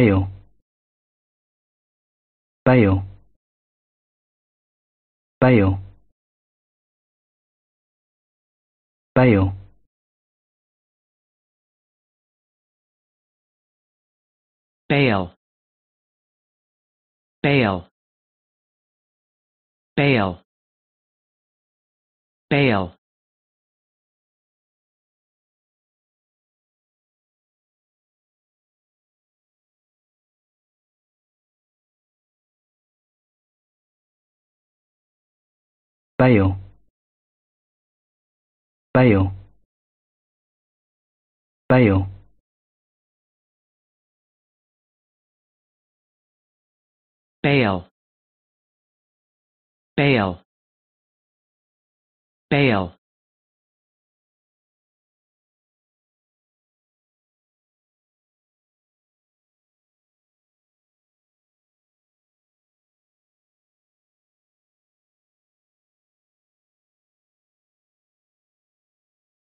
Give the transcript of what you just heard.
bail bail bail bail bail bail bail bail bail bail bail bail bail bail